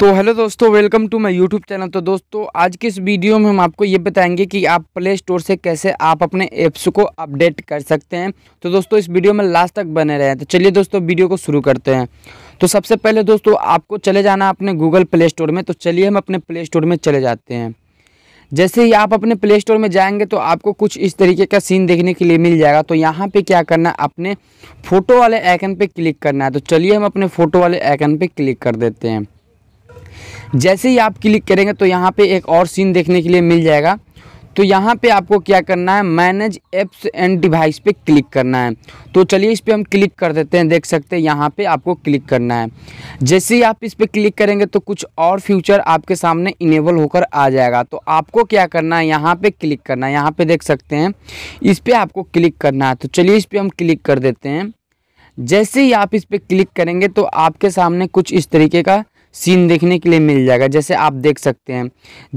तो हेलो दोस्तों welcome to my YouTube channel तो दोस्तों आज के इस वीडियो में हम आपको ये बताएंगे कि आप प्ले स्टोर से कैसे आप अपने ऐप्स को अपडेट कर सकते हैं तो दोस्तों इस वीडियो में लास्ट तक बने रहें तो चलिए दोस्तों वीडियो को शुरू करते हैं तो सबसे पहले दोस्तों आपको चले जाना अपने गूगल प्ले स्टोर में तो चलिए हम अपने प्ले स्टोर में चले जाते हैं जैसे ही आप अपने प्ले स्टोर में जाएंगे तो आपको कुछ इस तरीके का सीन देखने के लिए मिल जाएगा तो यहाँ पे क्या करना है अपने फ़ोटो वाले आइकन पे क्लिक करना है तो चलिए हम अपने फ़ोटो वाले आइकन पे क्लिक कर देते हैं जैसे ही आप क्लिक करेंगे तो यहाँ पे एक और सीन देखने के लिए मिल जाएगा तो यहाँ पे आपको क्या करना है मैनेज एप्स एंड डिवाइस पे क्लिक करना है तो चलिए इस पर हम क्लिक कर देते हैं देख सकते हैं यहाँ पे आपको क्लिक करना है जैसे ही आप इस पर क्लिक करेंगे तो कुछ और फ्यूचर आपके सामने इनेबल होकर आ जाएगा तो आपको क्या करना है यहाँ पे क्लिक करना है यहाँ पे देख सकते हैं इस पर आपको क्लिक करना है तो चलिए इस पर हम क्लिक कर देते हैं जैसे ही आप इस पर क्लिक करेंगे तो आपके सामने कुछ इस तरीके का सीन देखने के लिए मिल जाएगा जैसे आप देख सकते हैं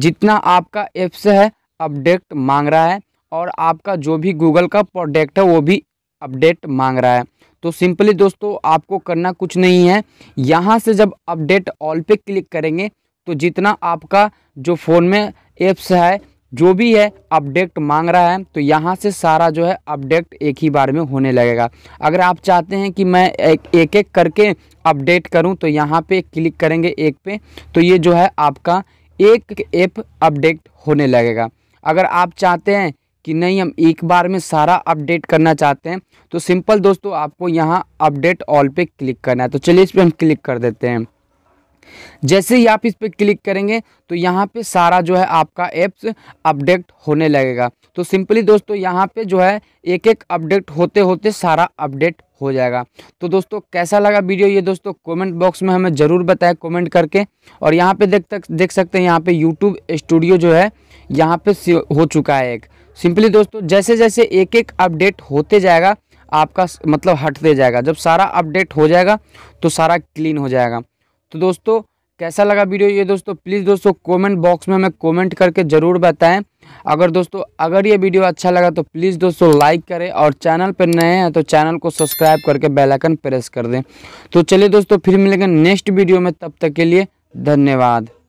जितना आपका एप्स है अपडेट मांग रहा है और आपका जो भी गूगल का प्रोडक्ट है वो भी अपडेट मांग रहा है तो सिंपली दोस्तों आपको करना कुछ नहीं है यहाँ से जब अपडेट ऑल पे क्लिक करेंगे तो जितना आपका जो फ़ोन में एप्स है जो भी है अपडेट मांग रहा है तो यहाँ से सारा जो है अपडेट एक ही बार में होने लगेगा अगर आप चाहते हैं कि मैं एक एक, एक करके अपडेट करूँ तो यहाँ पे क्लिक करेंगे एक पे तो ये जो है आपका एक ऐप अपडेट होने लगेगा अगर आप चाहते हैं कि नहीं हम एक बार में सारा अपडेट करना चाहते हैं तो सिंपल दोस्तों आपको यहाँ अपडेट ऑल पे क्लिक करना है तो चलिए इस पर हम क्लिक कर देते हैं जैसे ही आप इस पर क्लिक करेंगे तो यहाँ पे सारा जो है आपका ऐप्स अपडेट होने लगेगा तो सिंपली दोस्तों यहाँ पे जो है एक एक अपडेट होते होते सारा अपडेट हो जाएगा तो दोस्तों कैसा लगा वीडियो ये दोस्तों कमेंट बॉक्स में हमें ज़रूर बताएं कमेंट करके और यहाँ पे देख तक देख सकते हैं यहाँ पे यूट्यूब स्टूडियो जो है यहाँ पे हो चुका है एक सिंपली दोस्तों जैसे जैसे एक एक अपडेट होते जाएगा आपका मतलब हटते जाएगा जब सारा अपडेट हो जाएगा तो सारा क्लीन हो जाएगा तो दोस्तों कैसा लगा वीडियो ये दोस्तों प्लीज़ दोस्तों कमेंट बॉक्स में हमें कमेंट करके ज़रूर बताएं अगर दोस्तों अगर ये वीडियो अच्छा लगा तो प्लीज़ दोस्तों लाइक करें और चैनल पर नए हैं तो चैनल को सब्सक्राइब करके बेल आइकन प्रेस कर दें तो चलिए दोस्तों फिर मिलेंगे नेक्स्ट वीडियो में तब तक के लिए धन्यवाद